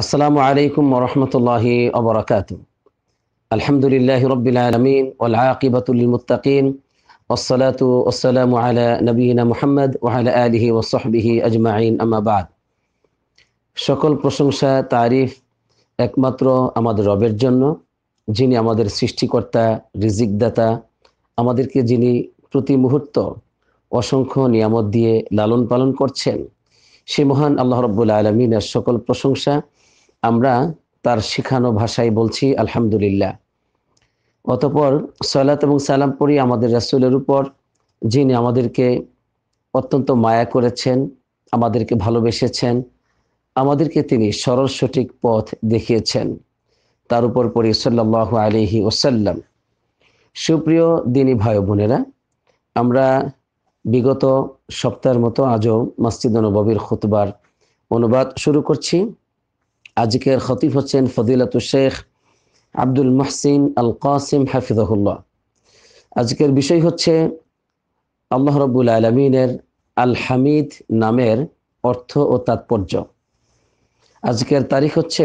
আসসালামু আলাইকুম ওরহমতুল্লাহ অবরাকাত আলহামদুলিল্লাহ রবিল আলমিন ওল আকিবাতুল মুতাকিম والصلاة والسلام على نبينا محمد وعلى آله وصحبه أجمعين أما بعد সকল প্রশংসা তারিফ একমাত্র আমাদের রবের জন্য যিনি আমাদের সৃষ্টিকর্তা রিজিকদাতা আমাদেরকে যিনি প্রতি মুহূর্ত অসংখ্য নিয়ামত দিয়ে লালন পালন করছেন সে মহান আল্লাহ রব্বুল আলমিনের সকল প্রশংসা আমরা তার শেখানো ভাষায় বলছি আলহামদুলিল্লাহ অতপর সয়লাত এবং সালাম পড়ি আমাদের রাসুলের উপর যিনি আমাদেরকে অত্যন্ত মায়া করেছেন আমাদেরকে ভালোবেসেছেন আমাদেরকে তিনি সরল সঠিক পথ দেখিয়েছেন তার উপর পড়ি সাল্লাহ আলিহি ওসাল্লাম সুপ্রিয় দিনী ভাই বোনেরা আমরা বিগত সপ্তাহের মতো আজও মাসজিদ নবীর খুতবার অনুবাদ শুরু করছি আজকের খতিফ হচ্ছেন ফদিলাতু শেখ আব্দুল মহসিন আল কাসিম হাফিজাহুল্লাহ আজকের বিষয় হচ্ছে আল্লাহ রবুল আলমিনের আল হামিদ নামের অর্থ ও তাৎপর্য আজকের তারিখ হচ্ছে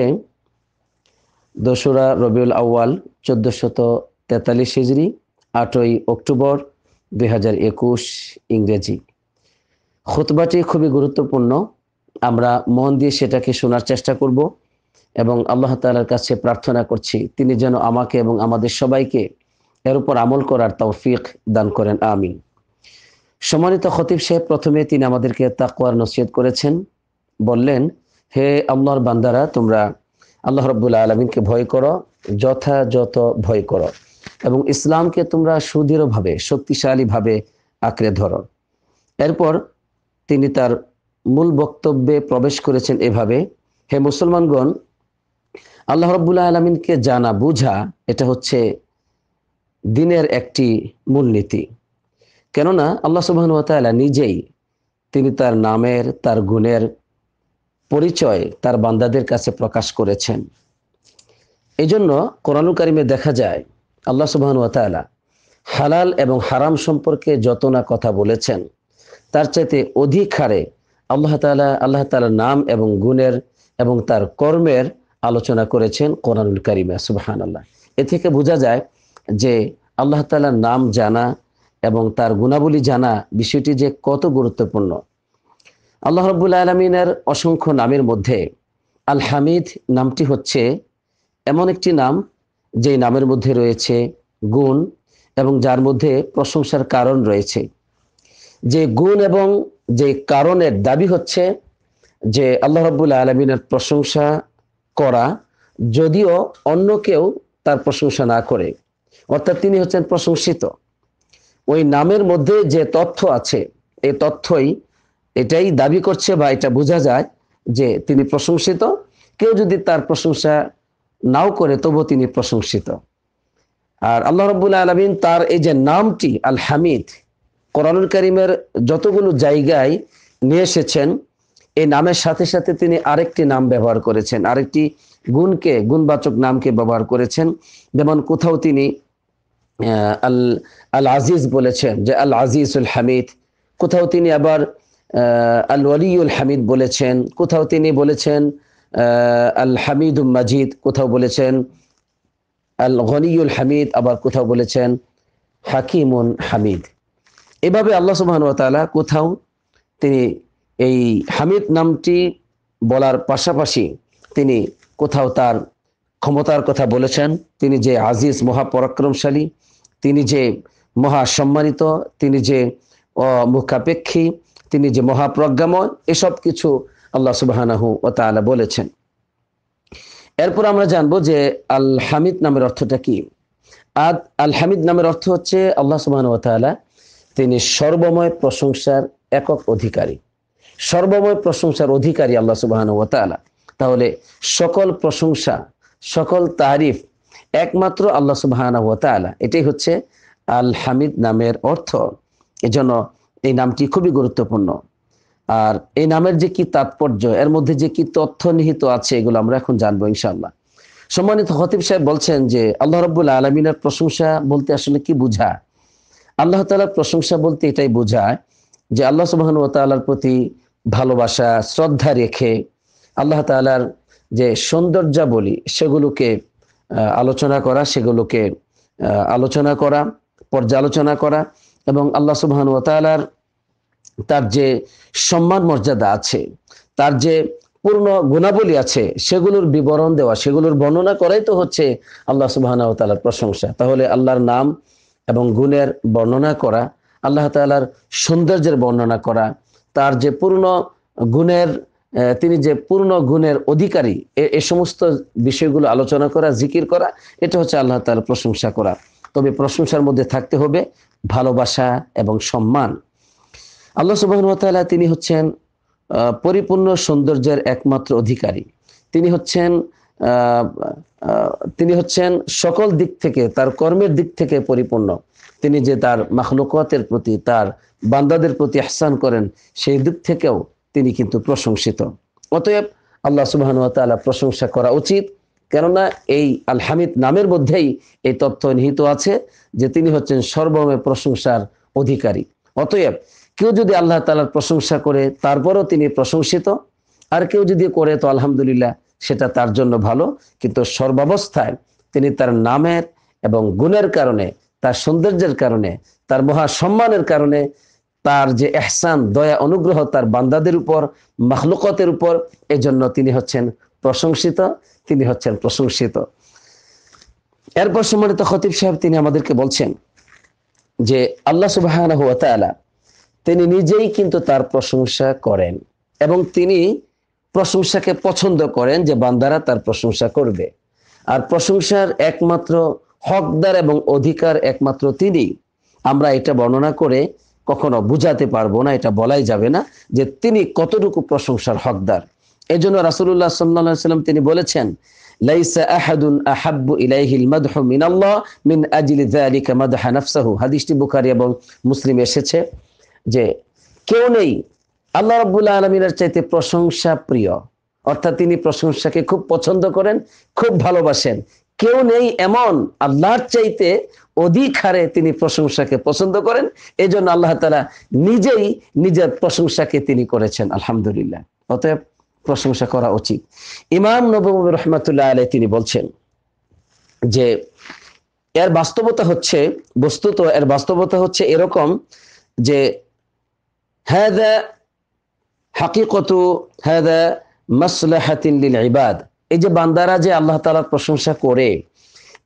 দোসরা রবিউল আউ্য়াল চোদ্দশত তেতাল্লিশ হিজড়ি আটই অক্টোবর দুই ইংরেজি খুতবাটি খুবই গুরুত্বপূর্ণ আমরা মন দিয়ে সেটাকে শোনার চেষ্টা করব এবং আল্লাহ তালার কাছে প্রার্থনা করছি তিনি যেন আমাকে এবং আমাদের সবাইকে এর উপর আমল করার তৌফিক দান করেন আমিন সম্মানিত খতিব সাহেব প্রথমে তিনি আমাদেরকে তাকুয়ার নসিহত করেছেন বললেন হে আল্লাহর বান্দারা তোমরা আল্লাহ রব্বুল্লা আলমিনকে ভয় করো যথাযথ ভয় করো এবং ইসলামকে তোমরা সুদৃঢ়ভাবে শক্তিশালীভাবে আঁকড়ে ধরো এরপর তিনি তার মূল বক্তব্যে প্রবেশ করেছেন এভাবে হে মুসলমানগণ আল্লাহ রব্বুল্লাহ আলমিনকে জানা বুঝা এটা হচ্ছে দিনের একটি মূলনীতি কেননা আল্লাহ তালা নিজেই তিনি তার নামের তার গুণের পরিচয় তার বান্দাদের কাছে প্রকাশ করেছেন এই জন্য কোরআনুল কারিমে দেখা যায় আল্লাহ সুবাহনতালা হালাল এবং হারাম সম্পর্কে যত না কথা বলেছেন তার চাইতে অধিক হারে আল্লাহ তালা আল্লাহ তালার নাম এবং গুণের এবং তার কর্মের আলোচনা করেছেন কোরআনুল করিমে সুবাহান আল্লাহ এ থেকে বোঝা যায় যে আল্লাহ তালার নাম জানা এবং তার গুণাবলী জানা বিষয়টি যে কত গুরুত্বপূর্ণ আল্লাহ রবুল্লা আলমিনের অসংখ্য নামের মধ্যে আল হামিদ নামটি হচ্ছে এমন একটি নাম যেই নামের মধ্যে রয়েছে গুণ এবং যার মধ্যে প্রশংসার কারণ রয়েছে যে গুণ এবং যে কারণের দাবি হচ্ছে যে আল্লাহ রবুল্লা আলমিনের প্রশংসা করা যদিও অন্য কেউ তার প্রশংসা না করে অর্থাৎ তিনি হচ্ছেন প্রশংসিত ওই নামের মধ্যে যে তথ্য আছে এই তথ্যই এটাই দাবি করছে বা এটা বোঝা যায় যে তিনি প্রশংসিত কেউ যদি তার প্রশংসা নাও করে তবু তিনি প্রশংসিত আর আল্লাহ রবুল্লা আলমিন তার এই যে নামটি আল হামিদ করিমের যতগুলো জায়গায় নিয়ে এসেছেন এই নামের সাথে সাথে তিনি আরেকটি নাম ব্যবহার করেছেন আরেকটি গুণকে গুণবাচক নামকে ব্যবহার করেছেন যেমন কোথাও তিনি আল আল আজিজ বলেছেন যে আল আজিজুল হামিদ কোথাও তিনি আবার আল ওয়ালিউল হামিদ বলেছেন কোথাও তিনি বলেছেন আল উম মাজিদ কোথাও বলেছেন আল গনিউল হামিদ আবার কোথাও বলেছেন হাকিমুন হামিদ এভাবে আল্লাহ সুবাহ কোথাও তিনি এই হামিদ নামটি বলার পাশাপাশি তিনি কোথাও তার ক্ষমতার কথা বলেছেন তিনি যে আজিজ মহাপরাক্রমশালী তিনি যে মহা সম্মানিত তিনি যে মুখাপেক্ষী তিনি যে মহাপ্রজ্ঞাময় এসব কিছু আল্লাহ সুবাহানাহু ও তালা বলেছেন এরপর আমরা জানবো যে আল হামিদ নামের অর্থটা কি আদ আল হামিদ নামের অর্থ হচ্ছে আল্লাহ সুবাহ তিনি সর্বময় প্রশংসার একক অধিকারী সর্বময় প্রশংসার অধিকারী আল্লাহ সুবাহান ওয়াতালা তাহলে সকল প্রশংসা সকল তারিফ একমাত্র আল্লাহ সুবাহানা ওয়াতালা এটাই হচ্ছে আল হামিদ নামের অর্থ এজন্য এই নামটি খুবই গুরুত্বপূর্ণ আর এই নামের যে কি তাৎপর্য এর মধ্যে যে কি তথ্য নিহিত আছে এগুলো আমরা এখন জানবো ইনশাল্লাহ সম্মানিত হতিব সাহেব বলছেন যে আল্লাহ রব্বুল আলমিনের প্রশংসা বলতে আসলে কি বোঝা আল্লাহ তালার প্রশংসা বলতে এটাই বোঝায় যে আল্লাহ সুবাহন তাল্লার প্রতি ভালোবাসা শ্রদ্ধা রেখে আল্লাহ তালার যে সৌন্দর্যাবলী সেগুলোকে আলোচনা করা সেগুলোকে আলোচনা করা পর্যালোচনা করা এবং আল্লাহ সুবহান ওয়াতালার তার যে সম্মান মর্যাদা আছে তার যে পূর্ণ গুণাবলী আছে সেগুলোর বিবরণ দেওয়া সেগুলোর বর্ণনা করাই তো হচ্ছে আল্লাহ সুবাহানাও তালার প্রশংসা তাহলে আল্লাহর নাম এবং গুণের বর্ণনা করা আল্লাহ তালার সৌন্দর্যের বর্ণনা করা তার যে পূর্ণ গুণের তিনি যে পূর্ণ গুণের অধিকারী এ সমস্ত বিষয়গুলো আলোচনা করা জিকির করা এটা হচ্ছে আল্লাহ তার প্রশংসা করা তবে প্রশংসার মধ্যে থাকতে হবে ভালোবাসা এবং সম্মান আল্লাহ সুবাহতালা তিনি হচ্ছেন পরিপূর্ণ সৌন্দর্যের একমাত্র অধিকারী তিনি হচ্ছেন তিনি হচ্ছেন সকল দিক থেকে তার কর্মের দিক থেকে পরিপূর্ণ তিনি যে তার মখলুকতের প্রতি তার বান্দাদের প্রতি আহসান করেন সেই দিক থেকেও তিনি কিন্তু প্রশংসিত অতএব আল্লাহ তালা প্রশংসা করা উচিত কেননা এই আলহামিদ নামের মধ্যেই এই তথ্য নিহিত আছে যে তিনি হচ্ছেন সর্বমে প্রশংসার অধিকারী অতএব কেউ যদি আল্লাহ তালার প্রশংসা করে তারপরও তিনি প্রশংসিত আর কেউ যদি করে তো আলহামদুলিল্লাহ সেটা তার জন্য ভালো কিন্তু সর্বাবস্থায় তিনি তার নামের এবং গুণের কারণে তার সৌন্দর্যের কারণে তার মহা সম্মানের কারণে তার যে এহসান দয়া অনুগ্রহ তার বান্দাদের উপর মাহলুকতের উপর এজন্য তিনি হচ্ছেন প্রশংসিত তিনি হচ্ছেন প্রশংসিত এরপর সম্মানিত খতিব সাহেব তিনি আমাদেরকে বলছেন যে আল্লাহ সুবাহ তিনি নিজেই কিন্তু তার প্রশংসা করেন এবং তিনি প্রশংসাকে পছন্দ করেন যে বান্দারা তার প্রশংসা করবে আর প্রশংসার একমাত্র হকদার এবং অধিকার একমাত্র তিনি আমরা এটা বর্ণনা করে কখনো বুঝাতে পারবো না এটা বলাই যাবে না যে তিনি কতটুকু প্রশংসার হকদার এই জন্য রাসুল্লাহ সাল্লা সাল্লাম তিনি বলেছেন লাইসা আহাদুন হাদিসটি বুখারী এবং মুসলিম এসেছে যে কেউ নেই আল্লাহ রাব্বুল আলামিনের চাইতে প্রশংসা প্রিয় অর্থাৎ তিনি প্রশংসাকে খুব পছন্দ করেন খুব ভালোবাসেন কেউ নেই এমন আল্লাহর চাইতে অধিক হারে তিনি প্রশংসাকে পছন্দ করেন এই জন্য আল্লাহ তালা নিজেই নিজের প্রশংসাকে তিনি করেছেন আলহামদুলিল্লাহ অতএব প্রশংসা করা উচিত ইমাম নবম রহমাতুল্লাহ আলী তিনি বলছেন যে এর বাস্তবতা হচ্ছে বস্তুত এর বাস্তবতা হচ্ছে এরকম যে হ্যাঁ কত হ্যাঁ মাসলাহাতিন ইবাদ এই যে বান্দারা যে আল্লাহ তালার প্রশংসা করে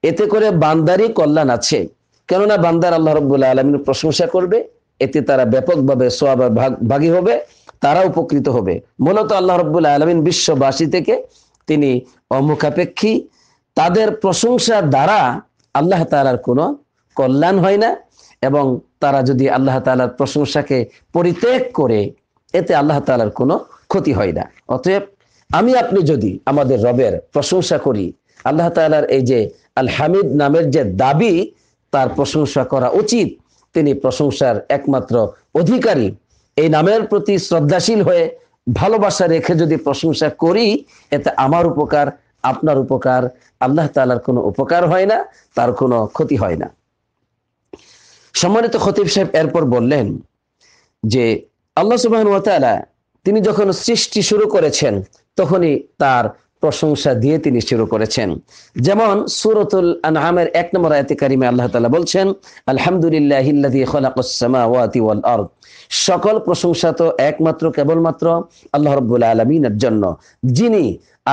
এতে করে বান্দারই কল্যাণ আছে কেননা বান্দার আল্লাহ রব্বুল্লাহ আলমিন প্রশংসা করবে এতে তারা ব্যাপকভাবে সোয়াবার ভাগী হবে তারা উপকৃত হবে মূলত আল্লাহ রব্বুল্লাহ আলমিন বিশ্ববাসী থেকে তিনি অমুখাপেক্ষী তাদের প্রশংসা দ্বারা আল্লাহ তালার কোনো কল্যাণ হয় না এবং তারা যদি আল্লাহ তালার প্রশংসাকে পরিত্যাগ করে এতে আল্লাহ তালার কোনো ক্ষতি হয় না অতএব আমি আপনি যদি আমাদের রবের প্রশংসা করি আল্লাহ তালার এই যে আল হামিদ নামের যে দাবি তার প্রশংসা করা উচিত তিনি প্রশংসার একমাত্র অধিকারী এই নামের প্রতি শ্রদ্ধাশীল হয়ে ভালোবাসা রেখে যদি প্রশংসা করি এতে আমার উপকার আপনার উপকার আল্লাহ তালার কোনো উপকার হয় না তার কোনো ক্ষতি হয় না সম্মানিত খতিব সাহেব এরপর বললেন যে আল্লাহ সুবাহ তিনি যখন সৃষ্টি শুরু করেছেন তখনই তার প্রশংসা দিয়ে তিনি শুরু করেছেন যেমন সুরতুল আনহামের এক নম্বর আয়তিকারিমে আল্লাহ তালা বলছেন আলহামদুলিল্লাহ সকল প্রশংসা তো একমাত্র কেবলমাত্র আল্লাহ রব্বুল আলমিনের জন্য যিনি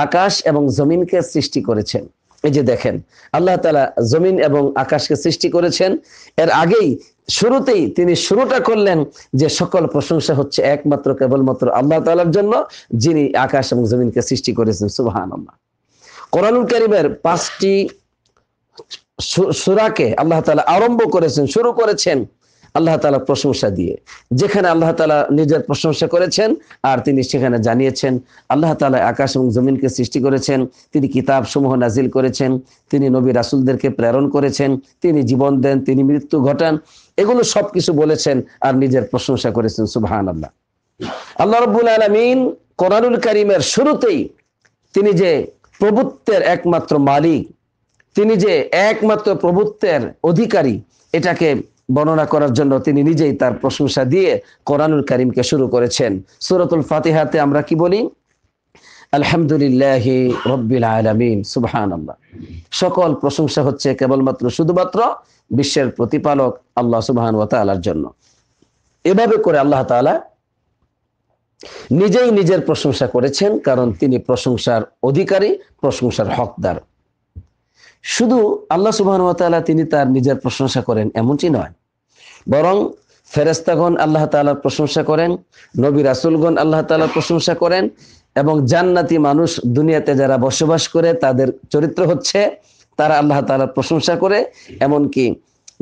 আকাশ এবং জমিনকে সৃষ্টি করেছেন এই যে দেখেন আল্লাহ তালা জমিন এবং আকাশকে সৃষ্টি করেছেন এর আগেই শুরুতেই তিনি শুরুটা করলেন যে সকল প্রশংসা হচ্ছে একমাত্র কেবলমাত্র আল্লাহ তালার জন্য যিনি আকাশ এবং জমিনকে সৃষ্টি করেছেন সুবাহান আল্লাহ কোরআনুল করিমের পাঁচটি সুরাকে আল্লাহ তালা আরম্ভ করেছেন শুরু করেছেন আল্লাহ তালা প্রশংসা দিয়ে যেখানে আল্লাহ তালা নিজের প্রশংসা করেছেন আর তিনি সেখানে জানিয়েছেন আল্লাহ তালা আকাশ এবং জমিনকে সৃষ্টি করেছেন তিনি কিতাব সমূহ নাজিল করেছেন তিনি নবী রাসুলদেরকে প্রেরণ করেছেন তিনি জীবন দেন তিনি মৃত্যু ঘটান এগুলো সব কিছু বলেছেন আর নিজের প্রশংসা করেছেন সুবহান আল্লাহ আল্লাহ রব্বুল আলমিন কোরআনুল করিমের শুরুতেই তিনি যে প্রভুত্বের একমাত্র মালিক তিনি যে একমাত্র প্রভুত্বের অধিকারী এটাকে বর্ণনা করার জন্য তিনি নিজেই তার প্রশংসা দিয়ে কোরআনুল করিমকে শুরু করেছেন সুরতুল ফাতিহাতে আমরা কি বলি আলহামদুলিল্লাহ রব্বিল আলমিন সুবহান সকল প্রশংসা হচ্ছে কেবলমাত্র শুধুমাত্র বিশ্বের প্রতিপালক আল্লাহ সুবহান তালার জন্য এভাবে করে আল্লাহ তালা নিজেই নিজের প্রশংসা করেছেন কারণ তিনি প্রশংসার অধিকারী প্রশংসার হকদার শুধু আল্লাহ সুবাহ তিনি তার নিজের প্রশংসা করেন এমনটি নয় বরং ফেরেস্তাগণ আল্লাহ তালার প্রশংসা করেন নবী রাসুলগণ আল্লাহ তালার প্রশংসা করেন এবং জান্নাতি মানুষ দুনিয়াতে যারা বসবাস করে তাদের চরিত্র হচ্ছে তারা আল্লাহ তালার প্রশংসা করে এমনকি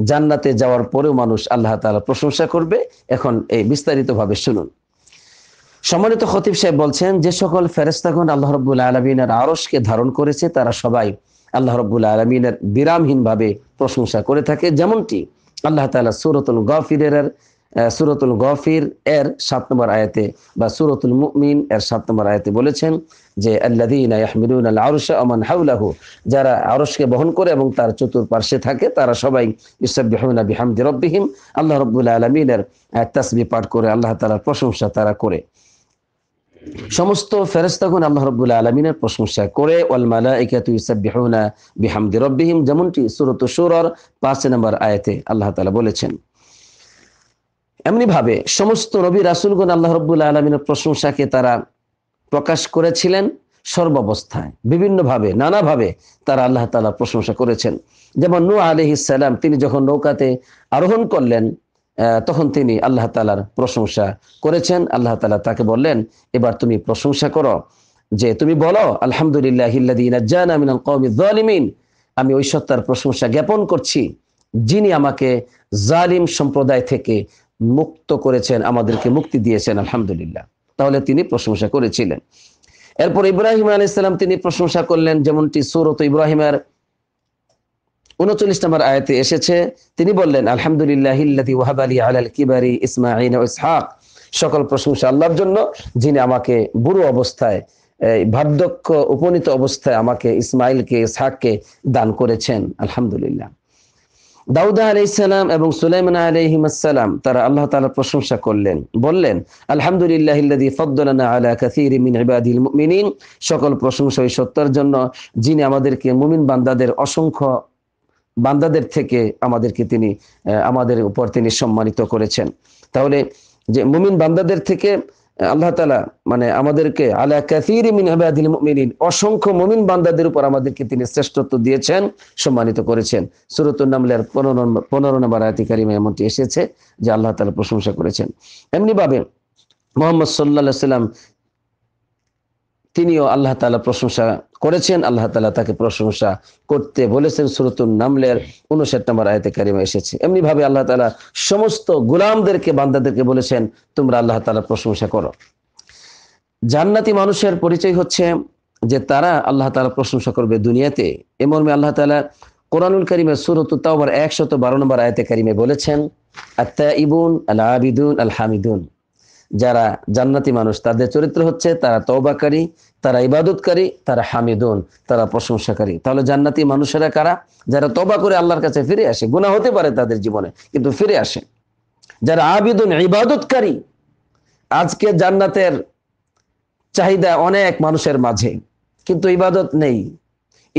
জান্নাতে যাওয়ার পরেও মানুষ আল্লাহ তালা প্রশংসা করবে এখন এই বিস্তারিতভাবে শুনুন সম্মানিত খতিব সাহেব বলছেন যে সকল ফেরেস্তাগণ আল্লাহ রব্বুল আলমিনের আরসকে ধারণ করেছে তারা সবাই আল্লাহ রব্বুল আলমিনের বিরামহীনভাবে প্রশংসা করে থাকে যেমনটি আল্লাহ তালা সুরতুল গফিরের সুরতুল গফির এর সাত নম্বর আয়াতে বা সুরতুল মুমিন এর সাত নম্বর আয়াতে বলেছেন যে আল্লাদিন হাউলাহু যারা আরসকে বহন করে এবং তার চতুর্পার্শ্বে থাকে তারা সবাই ইসাবিহনা আল্লাহ রব্বুল আলমিনের তাসবি পাঠ করে আল্লাহ তালার প্রশংসা তারা করে সমস্ত ফেরস্তাগুন আল্লাহ রব্বুল্লাহ আলমিনের প্রশংসা করে ওয়ালমালা যেমনটি সুরত সুরর পাঁচ নম্বর আয়াতে আল্লাহ তালা বলেছেন এমনিভাবে সমস্ত রবি রাসুলগণ আল্লাহ রব্বুল্লা আলমিনের প্রশংসাকে তারা প্রকাশ করেছিলেন সর্বাবস্থায় বিভিন্নভাবে নানাভাবে তারা আল্লাহ তালা প্রশংসা করেছেন যেমন নু আলহ ইসালাম তিনি যখন নৌকাতে আরোহণ করলেন তখন তিনি আল্লাহ তালার প্রশংসা করেছেন আল্লাহ তালা তাকে বললেন এবার তুমি প্রশংসা করো যে তুমি বলো আলহামদুলিল্লাহিন আমি ওই সত্তার প্রশংসা জ্ঞাপন করছি যিনি আমাকে জালিম সম্প্রদায় থেকে মুক্ত করেছেন আমাদেরকে মুক্তি দিয়েছেন আলহামদুলিল্লাহ তাহলে তিনি প্রশংসা করেছিলেন এরপর ইব্রাহিম আলী ইসলাম তিনি প্রশংসা করলেন যেমনটি সুরত ইব্রাহিমের উনচল্লিশ নম্বর আয়তে এসেছে তিনি বললেন আলহামদুলিল্লাহ কিবারি ইসমাইন ইসহাক সকল প্রশংসা আল্লাহর জন্য যিনি আমাকে বুড়ো অবস্থায় বার্ধক্য উপনীত অবস্থায় আমাকে ইসমাইলকে ইসহাককে দান করেছেন আলহামদুলিল্লাহ দাউদা আলাইসালাম এবং সুলাইমান সালাম তারা আল্লাহ তালার প্রশংসা করলেন বললেন আলহামদুলিল্লাহ সকল প্রশংসা ওই সত্তার জন্য যিনি আমাদেরকে মুমিন বান্দাদের অসংখ্য বান্দাদের থেকে আমাদেরকে তিনি আমাদের উপর তিনি সম্মানিত করেছেন তাহলে যে মুমিন বান্দাদের থেকে আল্লাহ তালা মানে আমাদেরকে আলা অসংখ্য মমিন বান্দাদের উপর আমাদেরকে তিনি শ্রেষ্ঠত্ব দিয়েছেন সম্মানিত করেছেন সুরতুল নামলের পনেরো নম্বর আয়াতিকারিমে এমনটি এসেছে যে আল্লাহ তালা প্রশংসা করেছেন এমনিভাবে মোহাম্মদ সাল্লা সাল্লাম তিনিও আল্লাহ তালা প্রশংসা করেছেন আল্লাহ তালা তাকে প্রশংসা করতে বলেছেন সুরতুল নামলের উনষাট নম্বর আয়তে কারিমা এসেছে এমনি ভাবে আল্লাহ তালা সমস্ত গুলামদেরকে বান্দাদেরকে বলেছেন তোমরা আল্লাহ তালা প্রশংসা করো জান্নাতি মানুষের পরিচয় হচ্ছে যে তারা আল্লাহ তালা প্রশংসা করবে দুনিয়াতে এ মর্মে আল্লাহ তালা কোরআনুল করিমে সুরত তাওবার একশত বারো নম্বর আয়তে কারিমে বলেছেন আত্মা ইবুন আল আবিদুন আল হামিদুন যারা জান্নাতি মানুষ তাদের চরিত্র হচ্ছে তারা তৌবাকারী তারা ইবাদতকারী তারা হামিদুন তারা প্রশংসাকারী তাহলে জান্নাতি মানুষেরা কারা যারা তবা করে আল্লাহর কাছে ফিরে আসে গুণা হতে পারে তাদের জীবনে কিন্তু ফিরে আসে যারা আবিদুন ইবাদতকারী আজকে জান্নাতের চাহিদা অনেক মানুষের মাঝে কিন্তু ইবাদত নেই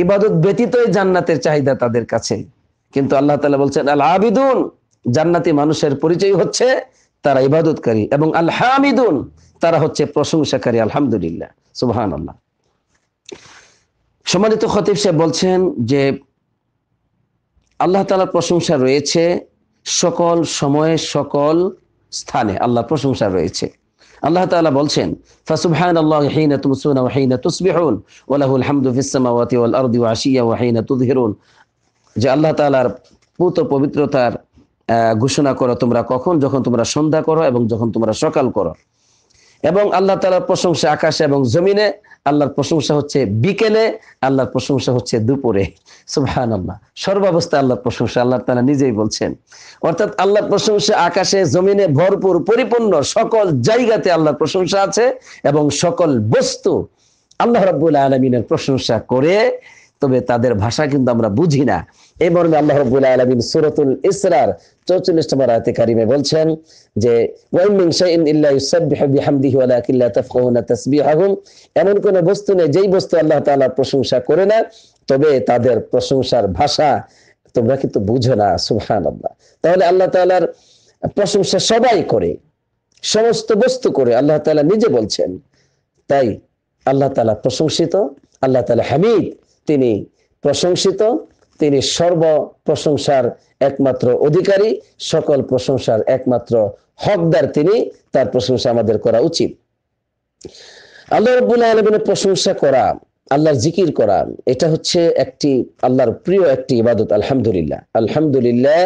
ইবাদত ব্যতীতই জান্নাতের চাহিদা তাদের কাছে কিন্তু আল্লাহ তালা বলছেন আল আবিদুন জান্নাতি মানুষের পরিচয় হচ্ছে তারা ইবাদতকারী এবং আল্লাহামিদুন তারা হচ্ছে প্রশংসাকারী আলহামদুলিল্লাহ সুবাহান আল্লাহ সম্মানিত খতিব সাহেব বলছেন যে আল্লাহ তালার প্রশংসা রয়েছে সকল সময়ে সকল স্থানে আল্লাহ প্রশংসা রয়েছে আল্লাহ তাআলা বলছেন ফাসুবহান আল্লাহ হিনা যে আল্লাহ তাআলার পুত পবিত্রতার ঘোষণা করো তোমরা কখন যখন তোমরা সন্ধ্যা করো এবং যখন তোমরা সকাল করো এবং আল্লাহ তালার প্রশংসা আকাশে এবং জমিনে আল্লাহর প্রশংসা হচ্ছে বিকেলে আল্লাহর প্রশংসা হচ্ছে দুপুরে সুহান আল্লাহ সর্বাবস্থা আল্লাহর প্রশংসা আল্লাহ তালা নিজেই বলছেন অর্থাৎ আল্লাহর প্রশংসা আকাশে জমিনে ভরপুর পরিপূর্ণ সকল জায়গাতে আল্লাহর প্রশংসা আছে এবং সকল বস্তু আল্লাহ রাবুল আলমিনের প্রশংসা করে তবে তাদের ভাষা কিন্তু আমরা বুঝি না এই মর্মে আল্লাহ আলমিন সুরতুল ইসরার চৌচল্লিশ নম্বর আয়তে কারিমে বলছেন যে ওয়াইমিং শাইন ইল্লা ইউসাব্বিহু বিহামদিহি লা তাফকাহুনা তাসবিহাহুম এমন কোন বস্তু নেই যেই বস্তু আল্লাহ তাআলা প্রশংসা করে না তবে তাদের প্রশংসার ভাষা তোমরা কিন্তু বুঝো না সুবহানাল্লাহ তাহলে আল্লাহ তাআলার প্রশংসা সবাই করে সমস্ত বস্তু করে আল্লাহ তাআলা নিজে বলছেন তাই আল্লাহ তাআলা প্রশংসিত আল্লাহ তাআলা হামিদ তিনি প্রশংসিত তিনি সর্ব প্রশংসার একমাত্র অধিকারী সকল প্রশংসার একমাত্র হকদার তিনি তার প্রশংসা আমাদের করা উচিত আল্লাহ রবুল্লাহ আলমিনের প্রশংসা করা আল্লাহর জিকির করা এটা হচ্ছে একটি আল্লাহর প্রিয় একটি ইবাদত আলহামদুলিল্লাহ আলহামদুলিল্লাহ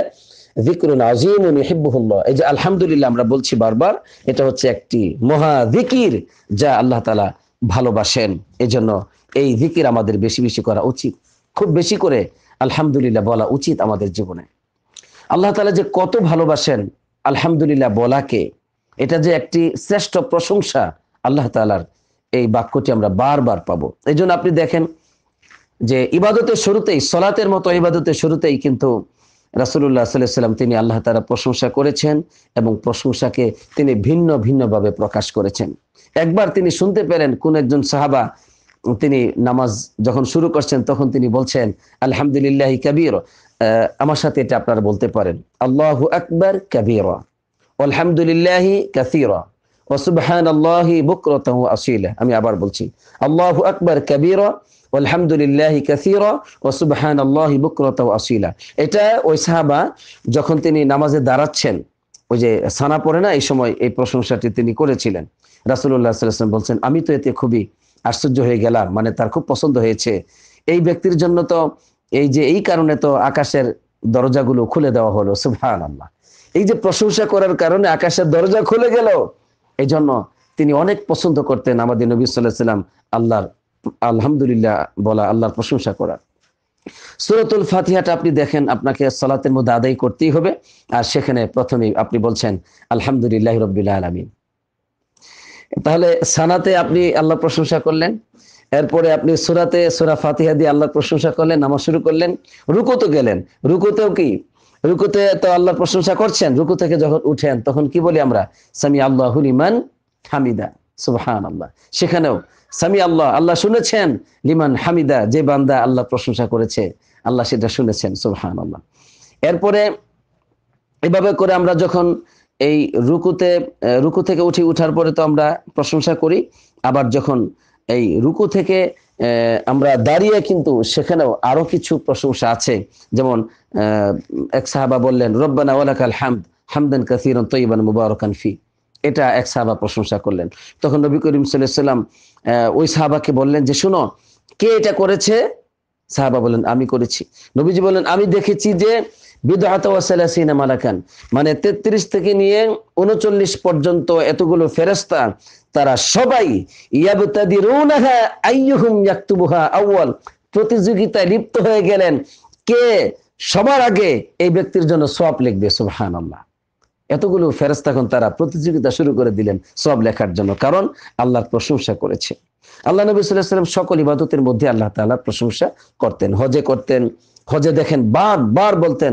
আলহামদুলিল্লাহ আমরা বলছি বারবার এটা হচ্ছে একটি মহা জিকির যা আল্লাহ তালা ভালোবাসেন এজন্য এই জিকির আমাদের বেশি বেশি করা উচিত খুব বেশি করে আলহামদুলিল্লাহ বলা উচিত আমাদের জীবনে আল্লাহ তালা যে কত ভালোবাসেন আলহামদুলিল্লাহ বলাকে এটা যে একটি শ্রেষ্ঠ প্রশংসা আল্লাহ তালার এই বাক্যটি আমরা বারবার পাবো এই আপনি দেখেন যে ইবাদতের শুরুতেই সলাতের মতো ইবাদতের শুরুতেই কিন্তু রাসুল্লাহ সাল্লাম তিনি আল্লাহ তারা প্রশংসা করেছেন এবং প্রশংসাকে তিনি ভিন্ন ভিন্নভাবে প্রকাশ করেছেন একবার তিনি শুনতে পেলেন কোন একজন সাহাবা তিনি নামাজ যখন শুরু করছেন তখন তিনি বলছেন আলহামদুলিল্লাহ কাবির আমার সাথে এটা আপনারা বলতে পারেন আল্লাহ আকবর কাবির আলহামদুলিল্লাহ কাসির আল্লাহ আসিল আমি আবার বলছি আল্লাহ আকবর কাবিরা আলহামদুলিল্লাহ কাসির ও সুবাহান আল্লাহ আসিলা এটা ওই সাহাবা যখন তিনি নামাজে দাঁড়াচ্ছেন ওই যে সানা পড়ে না এই সময় এই প্রশংসাটি তিনি করেছিলেন রাসুল্লাহ বলছেন আমি তো এতে খুবই আশ্চর্য হয়ে গেলাম মানে তার খুব পছন্দ হয়েছে এই ব্যক্তির জন্য তো এই যে এই কারণে তো আকাশের দরজাগুলো খুলে দেওয়া হলো সুফহান আল্লাহ এই যে প্রশংসা করার কারণে আকাশের দরজা খুলে গেল এই জন্য তিনি অনেক পছন্দ করতেন আমাদের নবী সাল্লাহ সাল্লাম আল্লাহর আলহামদুলিল্লাহ বলা আল্লাহর প্রশংসা করা সুরতুল ফাতিহাটা আপনি দেখেন আপনাকে সালাতের মধ্যে আদায় করতেই হবে আর সেখানে প্রথমে আপনি বলছেন আলহামদুলিল্লাহ রব্বিল্লা আলমিন তাহলে সানাতে আপনি আল্লাহ প্রশংসা করলেন এরপরে আপনি সুরাতে সুরা ফাতিহা দিয়ে আল্লাহ প্রশংসা করলেন নামাজ শুরু করলেন রুকুতে গেলেন রুকুতেও কি রুকুতে তো আল্লাহ প্রশংসা করছেন রুকু থেকে যখন উঠেন তখন কি বলি আমরা সামি আল্লাহ হামিদা সুবহান আল্লাহ সেখানেও সামি আল্লাহ আল্লাহ শুনেছেন লিমান হামিদা যে বান্দা আল্লাহ প্রশংসা করেছে আল্লাহ সেটা শুনেছেন সুবহান আল্লাহ এরপরে এভাবে করে আমরা যখন এই রুকুতে রুকু থেকে উঠি উঠার পরে তো আমরা প্রশংসা করি আবার যখন এই রুকু থেকে আমরা দাঁড়িয়ে কিন্তু সেখানেও আরো কিছু প্রশংসা আছে যেমন এক সাহাবা বললেন রব্বানা ওয়ালাকাল হামদ হামদান কাসিরন তৈবান মুবারকান ফি এটা এক সাহাবা প্রশংসা করলেন তখন নবী করিম সাল্লাম ওই সাহাবাকে বললেন যে শুনো কে এটা করেছে সাহাবা বলেন আমি করেছি নবীজি বলেন আমি দেখেছি যে মানে ৩৩ থেকে নিয়ে উনচল্লিশ পর্যন্ত এতগুলো ফেরস্তা তারা সবাই ইয়াবতাদিরুনাহা প্রতিযোগিতায় লিপ্ত হয়ে গেলেন কে সবার আগে এই ব্যক্তির জন্য সব লিখবে আল্লাহ এতগুলো ফেরস তখন তারা প্রতিযোগিতা শুরু করে দিলেন সব লেখার জন্য কারণ আল্লাহর প্রশংসা করেছে আল্লাহ নবী সাল্লাহ সাল্লাম সকল ইবাদতের মধ্যে আল্লাহ তাল্লাহ প্রশংসা করতেন হজে করতেন হজে দেখেন বার বার বলতেন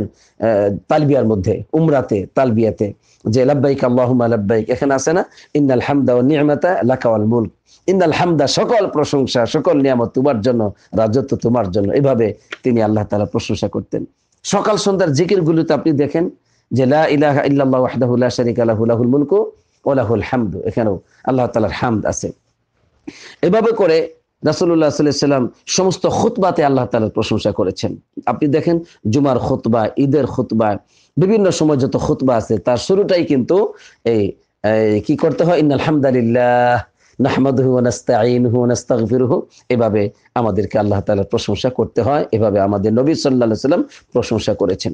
তালবিয়ার মধ্যে উমরাতে তালবিয়াতে যে লাব্বাইক আল্লাহুমা লাব্বাইক এখানে আসে না ইন্নাল হামদা ও নিয়মতা লাকাওয়াল মুলক ইন্দাল হামদা সকল প্রশংসা সকল নিয়ামত তোমার জন্য রাজত্ব তোমার জন্য এভাবে তিনি আল্লাহ তালা প্রশংসা করতেন সকাল সন্ধ্যার জিকিরগুলোতে আপনি দেখেন যে আছে এভাবে করে রাসুল্লাহ সাল্লাম সমস্ত খুতবাতে আল্লাহ তালার প্রশংসা করেছেন আপনি দেখেন জুমার খুতবা ঈদের খুতবা বিভিন্ন সময় যত খুতবা আছে তার শুরুটাই কিন্তু এই কি করতে হয় ইন আলহামদুলিল্লাহ এভাবে আমাদেরকে আল্লাহ তালার প্রশংসা করতে হয় এভাবে আমাদের নবী সাল্লাহ সাল্লাম প্রশংসা করেছেন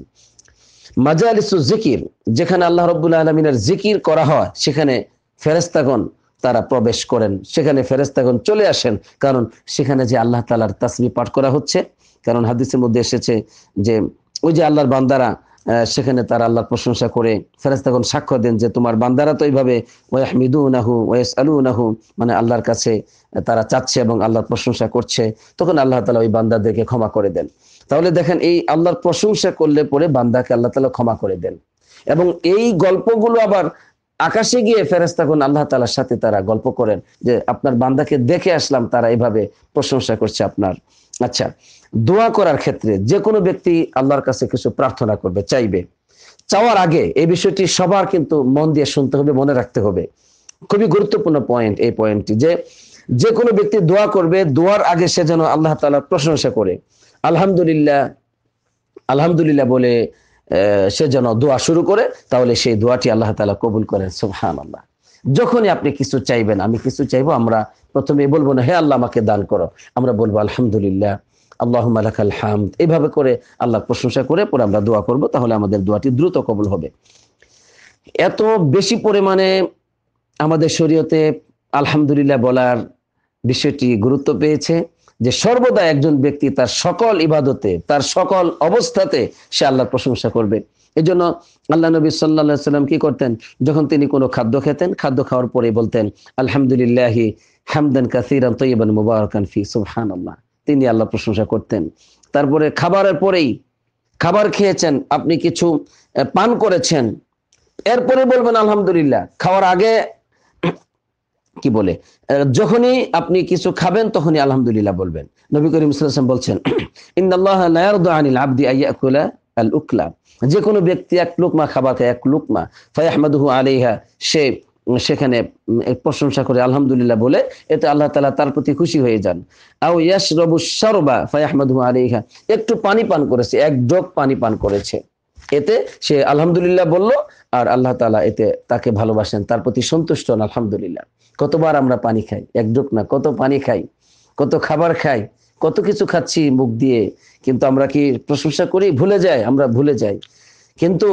মাজালিসু জিকির যেখানে আল্লাহ রব্বুল আলমিনের জিকির করা হয় সেখানে ফেরেস্তাগণ তারা প্রবেশ করেন সেখানে ফেরেস্তাগণ চলে আসেন কারণ সেখানে যে আল্লাহ তালার তাসমি পাঠ করা হচ্ছে কারণ হাদিসের মধ্যে এসেছে যে ওই যে আল্লাহর বান্দারা সেখানে তারা আল্লাহর প্রশংসা করে ফেরেস্তাগণ সাক্ষ্য দেন যে তোমার বান্দারা তো এইভাবে ওয়াহ নাহু ওয়েস আলু নাহু মানে আল্লাহর কাছে তারা চাচ্ছে এবং আল্লাহর প্রশংসা করছে তখন আল্লাহ তালা ওই বান্দাদেরকে ক্ষমা করে দেন তাহলে দেখেন এই আল্লাহর প্রশংসা করলে পরে বান্দাকে আল্লাহ তালা ক্ষমা করে দেন এবং এই গল্পগুলো আবার আকাশে গিয়ে ফেরেস্তাগুন আল্লাহ তালার সাথে তারা গল্প করেন যে আপনার বান্দাকে দেখে আসলাম তারা এভাবে প্রশংসা করছে আপনার আচ্ছা দোয়া করার ক্ষেত্রে যে কোনো ব্যক্তি আল্লাহর কাছে কিছু প্রার্থনা করবে চাইবে চাওয়ার আগে এই বিষয়টি সবার কিন্তু মন দিয়ে শুনতে হবে মনে রাখতে হবে খুবই গুরুত্বপূর্ণ পয়েন্ট এই পয়েন্টটি যে যে কোনো ব্যক্তি দোয়া করবে দোয়ার আগে সে যেন আল্লাহ তালার প্রশংসা করে আলহামদুলিল্লাহ আলহামদুলিল্লাহ বলে সে যেন দোয়া শুরু করে তাহলে সেই দোয়াটি আল্লাহ তালা কবুল করেন সুবহান আল্লাহ যখনই আপনি কিছু চাইবেন আমি কিছু চাইবো আমরা প্রথমে বলবো না হে আল্লাহ আমাকে দান করো আমরা বলবো আলহামদুলিল্লাহ আল্লাহ মালাকাল হামদ এইভাবে করে আল্লাহ প্রশংসা করে পরে আমরা দোয়া করব তাহলে আমাদের দোয়াটি দ্রুত কবুল হবে এত বেশি পরিমাণে আমাদের শরীয়তে আলহামদুলিল্লাহ বলার বিষয়টি গুরুত্ব পেয়েছে যে সর্বদা একজন ব্যক্তি তার সকল ইবাদতে তার সকল অবস্থাতে সে আল্লাহর প্রশংসা করবে এই জন্য আল্লাহ নবী সাল্লা সাল্লাম কি করতেন যখন তিনি কোনো খাদ্য খেতেন খাদ্য খাওয়ার পরে বলতেন আলহামদুলিল্লাহি হামদান কাসিরাম তৈবান মুবারকান ফি সুবহান আল্লাহ তিনি আল্লাহ প্রশংসা করতেন তারপরে খাবারের পরেই খাবার খেয়েছেন আপনি কিছু পান করেছেন এরপরে বলবেন আলহামদুলিল্লাহ খাওয়ার আগে কি বলে যখনই আপনি কিছু খাবেন তখনই আলহামদুলিল্লাহ বলবেন নবী করিম ইসলাম বলছেন ইন্দাল্লাহ যে কোনো ব্যক্তি এক লুকমা খাবাতে এক লুকমা ফাই আহমদহু আলিহা সে সেখানে প্রশংসা করে আলহামদুলিল্লাহ বলে এতে আল্লাহ তালা তার প্রতি খুশি হয়ে যান আও ইয়াস রবু সরবা ফাই আহমদহু আলিহা একটু পানি পান করেছে এক ডোক পানি পান করেছে এতে সে আলহামদুলিল্লাহ বলল আর আল্লাহ তালা এতে তাকে ভালোবাসেন তার প্রতি সন্তুষ্ট হন আলহামদুলিল্লাহ কতবার আমরা পানি খাই এক না কত পানি খাই কত খাবার খাই কত কিছু খাচ্ছি মুখ দিয়ে কিন্তু আমরা কি প্রশংসা করি ভুলে যাই আমরা ভুলে যাই কিন্তু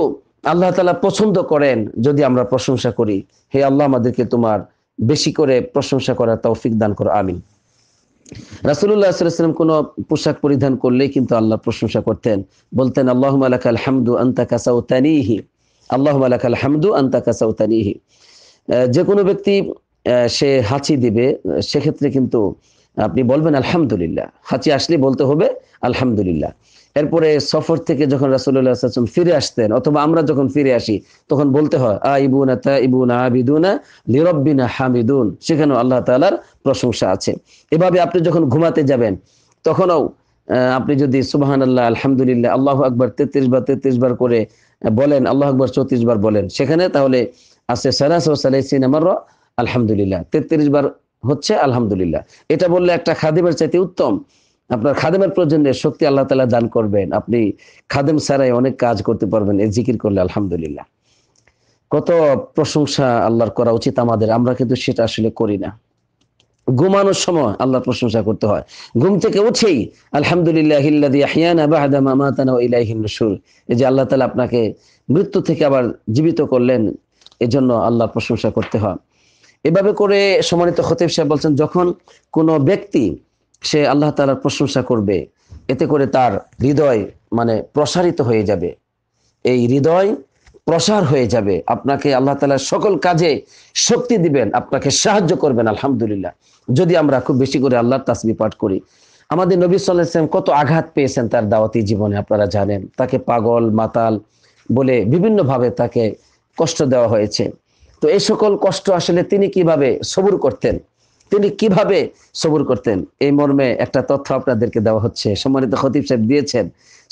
আল্লাহ তালা পছন্দ করেন যদি আমরা প্রশংসা করি হে আল্লাহ আমাদেরকে তোমার বেশি করে প্রশংসা করার তৌফিক দান করো আমিন রাসুল্লাহ সাল্লাম কোনো পোশাক পরিধান করলেই কিন্তু আল্লাহ প্রশংসা করতেন বলতেন আল্লাহ মালাক হামদু আন্তা কাসাউতানিহি আল্লাহ মালাক হামদু আন্তা কাসাউতানিহি যে কোনো ব্যক্তি সে হাঁচি দিবে সেক্ষেত্রে কিন্তু আপনি বলবেন আলহামদুলিল্লাহ হাঁচি আসলে বলতে হবে আলহামদুলিল্লাহ এরপরে সফর থেকে যখন রাসুল্লাহ আসলাম ফিরে আসতেন অথবা আমরা যখন ফিরে আসি তখন বলতে হয় আ ইবুনা তা ইবুনা আবিদুনা লিরব্বিনা হামিদুন সেখানেও আল্লাহ তালার প্রশংসা আছে এভাবে আপনি যখন ঘুমাতে যাবেন তখনও আপনি যদি সুবাহান আল্লাহ আলহামদুলিল্লাহ আল্লাহ আকবর তেত্রিশ বার তেত্রিশ বার করে বলেন আল্লাহ আকবর চৌত্রিশ বার বলেন সেখানে তাহলে আছে সালাহসালাইসিন আমার আলহামদুলিল্লাহ তেত্রিশ বার হচ্ছে আলহামদুলিল্লাহ এটা বললে একটা খাদিমের চাইতে উত্তম আপনার খাদেমের প্রয়োজনে শক্তি আল্লাহ তালা দান করবেন আপনি খাদেম সারাই অনেক কাজ করতে পারবেন এ জিকির করলে আলহামদুলিল্লাহ কত প্রশংসা আল্লাহর করা উচিত আমাদের আমরা কিন্তু সেটা আসলে করি না ঘুমানোর সময় আল্লাহর প্রশংসা করতে হয় ঘুম থেকে উঠেই আলহামদুলিল্লাহ আল্লাহ তালা আপনাকে মৃত্যু থেকে আবার জীবিত করলেন এজন্য আল্লাহর প্রশংসা করতে হয় এভাবে করে সম্মানিত খতিব সাহেব বলছেন যখন কোনো ব্যক্তি সে আল্লাহ তালার প্রশংসা করবে এতে করে তার হৃদয় মানে প্রসারিত হয়ে যাবে এই হৃদয় প্রসার হয়ে যাবে আপনাকে আল্লাহ তালা সকল কাজে শক্তি দিবেন আপনাকে সাহায্য করবেন আলহামদুলিল্লাহ যদি আমরা খুব বেশি করে আল্লাহর তাসবি পাঠ করি আমাদের নবী সাল্লাম কত আঘাত পেয়েছেন তার দাওয়াতি জীবনে আপনারা জানেন তাকে পাগল মাতাল বলে বিভিন্নভাবে তাকে কষ্ট দেওয়া হয়েছে তো এই সকল কষ্ট আসলে তিনি কিভাবে সবুর করতেন তিনি কিভাবে সবুর করতেন এই মর্মে একটা তথ্য আপনাদেরকে দেওয়া হচ্ছে সম্মানিত খতিব সাহেব দিয়েছেন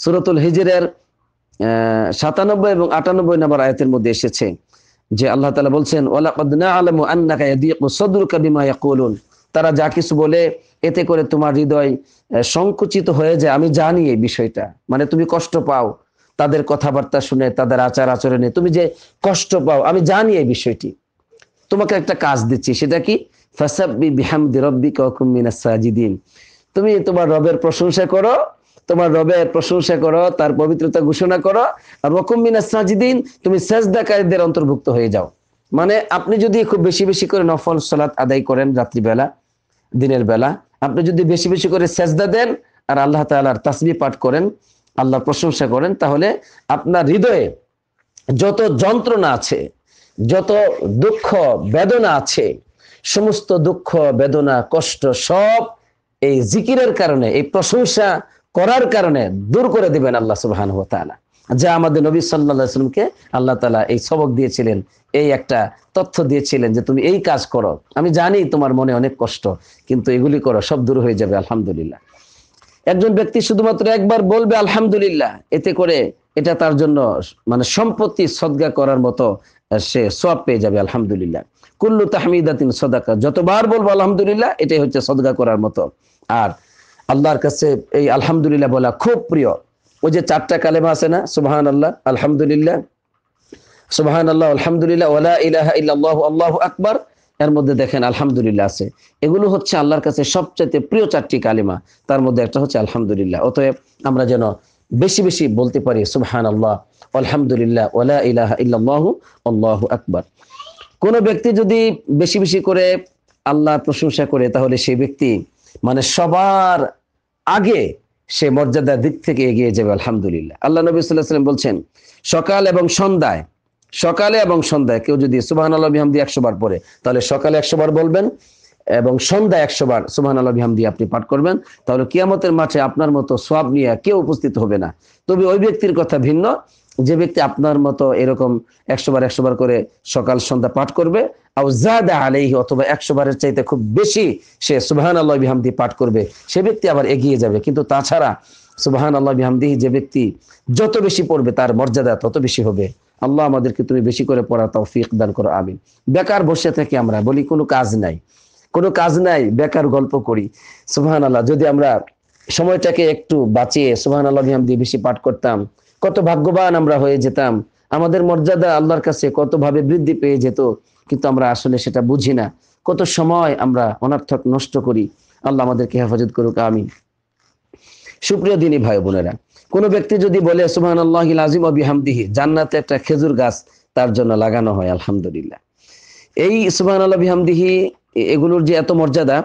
সুরতুল হিজিরের সাতানব্বই এবং আটানব্বই নম্বর আয়তের মধ্যে এসেছে যে আল্লাহ তালা বলছেন ওলা আলম আন্না কাদিমা ইয়াকুলুন তারা যা কিছু বলে এতে করে তোমার হৃদয় সংকুচিত হয়ে যায় আমি জানি এই বিষয়টা মানে তুমি কষ্ট পাও তাদের কথাবার্তা শুনে তাদের আচার আচরণে তুমি যে কষ্ট পাও আমি জানি এই বিষয়টি তোমাকে একটা কাজ দিচ্ছি সেটা কি তুমি তোমার রবের প্রশংসা করো তোমার রবের প্রশংসা করো তার পবিত্রতা ঘোষণা করো আর রকুমিনা সাজিদিন তুমি সেজদাকারীদের অন্তর্ভুক্ত হয়ে যাও মানে আপনি যদি খুব বেশি বেশি করে নফল সলাৎ আদায় করেন রাত্রিবেলা দিনের বেলা আপনি যদি বেশি বেশি করে সেজদা দেন আর আল্লাহ তালার তাসবি পাঠ করেন আল্লাহ প্রশংসা করেন তাহলে আপনার হৃদয়ে যত যন্ত্রণা আছে যত দুঃখ বেদনা আছে সমস্ত দুঃখ বেদনা কষ্ট সব এই জিকিরের কারণে এই প্রশংসা করার কারণে দূর করে দিবেন আল্লাহ সুবাহ হতালা যা আমাদের নবী সাল্লাহামকে আল্লাহ তালা এই সবক দিয়েছিলেন এই একটা তথ্য দিয়েছিলেন যে তুমি এই কাজ করো আমি জানি তোমার মনে অনেক কষ্ট কিন্তু এগুলি করো সব দূর হয়ে যাবে আলহামদুলিল্লাহ একজন ব্যক্তি শুধুমাত্র একবার বলবে আলহামদুলিল্লাহ এতে করে এটা তার জন্য মানে সম্পত্তি সদ্গা করার মতো সে সব পেয়ে যাবে আলহামদুলিল্লাহ কুল্লু তাহমিদাতিন সদাকা যতবার বলবো আলহামদুলিল্লাহ এটাই হচ্ছে সদগা করার মতো আর আল্লাহর কাছে এই আলহামদুলিল্লাহ বলা খুব প্রিয় ওই যে চারটা কালেমা আছে না সুবাহান আল্লাহ আলহামদুলিল্লাহ সুবাহান আল্লাহ আলহামদুলিল্লাহ ওলা ইলাহা আল্লাহ আকবর এর মধ্যে দেখেন আলহামদুলিল্লাহ আছে এগুলো হচ্ছে আল্লাহর কাছে সবচাইতে প্রিয় চারটি কালিমা তার মধ্যে একটা হচ্ছে আলহামদুলিল্লাহ অতএব আমরা যেন বেশি বেশি বলতে পারি সুবহান আল্লাহ আলহামদুলিল্লাহ ওলা ইলাহা ইল্লাহ আল্লাহ আকবর কোন ব্যক্তি যদি বেশি বেশি করে আল্লাহ প্রশংসা করে তাহলে সেই ব্যক্তি মানে সবার আগে সে মর্যাদার দিক থেকে এগিয়ে যাবে আলহামদুলিল্লাহ আল্লাহ নবী সাল্লাম বলছেন সকাল এবং সন্ধ্যায় সকালে এবং সন্ধ্যায় কেউ যদি সুবাহান আল্লাহ বিহামদি একশো বার পড়ে তাহলে সকালে একশো বার বলবেন এবং সন্ধ্যা একশো বার সুবাহান আল্লাহ বিহামদি আপনি পাঠ করবেন তাহলে কিয়ামতের মাঠে আপনার মতো সব নিয়ে কেউ উপস্থিত হবে না তবে ওই ব্যক্তির কথা ভিন্ন যে ব্যক্তি আপনার মতো এরকম একশোবার একশোবার করে সকাল সন্ধ্যা পাঠ করবে অথবা একশো বারের চাইতে খুব বেশি সে সুবাহান আল্লাহ বিহামদি পাঠ করবে সে ব্যক্তি আবার এগিয়ে যাবে কিন্তু তাছাড়া সুবাহান আল্লাহ যে ব্যক্তি যত বেশি পড়বে তার মর্যাদা তত বেশি হবে আল্লাহ আমাদেরকে তুমি বেশি করে পড়া দান করো আমিন বেকার বসে থেকে আমরা বলি কোনো কাজ নাই কোনো কাজ নাই বেকার গল্প করি সুবাহান আল্লাহ যদি আমরা সময়টাকে একটু বাঁচিয়ে সুবাহান আল্লাহ বিহামদি বেশি পাঠ করতাম কত ভাগ্যবান আমরা হয়ে যেতাম আমাদের মর্যাদা আল্লাহর কাছে কতভাবে বৃদ্ধি পেয়ে যেত কিন্তু আমরা আসলে সেটা বুঝি না কত সময় আমরা অনার্থক নষ্ট করি আল্লাহ আমাদেরকে হেফাজত করুক আমি সুপ্রিয় দিনই ভাই বোনেরা কোনো ব্যক্তি যদি বলে সুবাহ আল্লাহ আজিম অবিহামদিহি জান্নাতে একটা খেজুর গাছ তার জন্য লাগানো হয় আলহামদুলিল্লাহ এই সুবাহ আল্লাহ বিহামদিহি এগুলোর যে এত মর্যাদা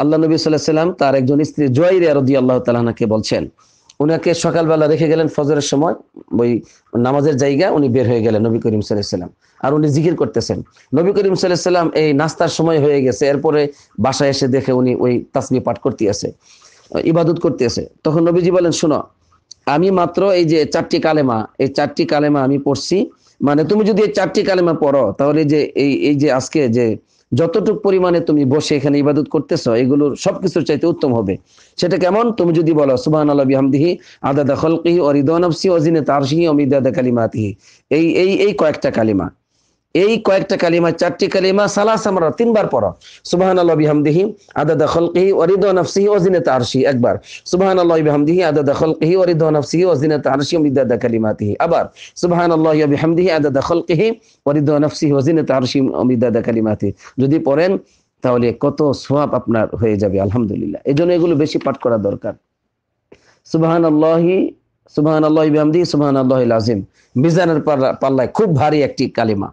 আল্লাহ নবী সাল্লাহ সাল্লাম তার একজন স্ত্রী জয়াইরে রদি আল্লাহ তালাহাকে বলছেন উনাকে সকালবেলা রেখে গেলেন ফজরের সময় ওই নামাজের জায়গা উনি বের হয়ে গেলেন নবী করিম সাল্লাহ সাল্লাম আর উনি জিকির করতেছেন নবী করিম সাল্লাম এই নাস্তার সময় হয়ে গেছে এরপরে বাসায় এসে দেখে উনি ওই তাসমি পাঠ করতে আছে ইবাদত করতে আছে তখন নবীজি বলেন শোনো আমি মাত্র এই যে চারটি কালেমা এই চারটি কালেমা আমি পড়ছি মানে তুমি যদি এই চারটি কালেমা পড়ো তাহলে যে এই এই যে আজকে যে যতটুক পরিমাণে তুমি বসে এখানে ইবাদত করতেছো এগুলোর সবকিছুর চাইতে উত্তম হবে সেটা কেমন তুমি যদি বলো সুবাহ আল্লাহ বিহামদিহি আদা দখলকিহি অরিদনফসি অজিনে তারসিহি অমিদাদা কালিমাতিহি এই এই এই কয়েকটা কালিমা এই কয়েকটা কালিমা চারটি কালিমা সালাস আমরা তিনবার পড়া সুবাহান আল্লাহ বিহামদিহি দখল কেহি অরিদ নফসিহি অজিনে তারসি একবার সুবাহান আল্লাহ বিহামদিহি দখল খলকিহি অরিদ নফসিহি অজিনে তারশি মিদাদা কালিমাতিহি আবার সুবাহান আল্লাহ বিহামদিহি দখল খলকিহি অরিদ নফসিহি অজিনে তারশি মিদাদা কালিমাতিহি যদি পড়েন তাহলে কত সোয়াব আপনার হয়ে যাবে আলহামদুলিল্লাহ এই জন্য এগুলো বেশি পাঠ করা দরকার সুবাহান আল্লাহি সুবাহান আল্লাহ বিহামদিহি সুবাহান আল্লাহ আজিম মিজানের পাল্লায় খুব ভারী একটি কালিমা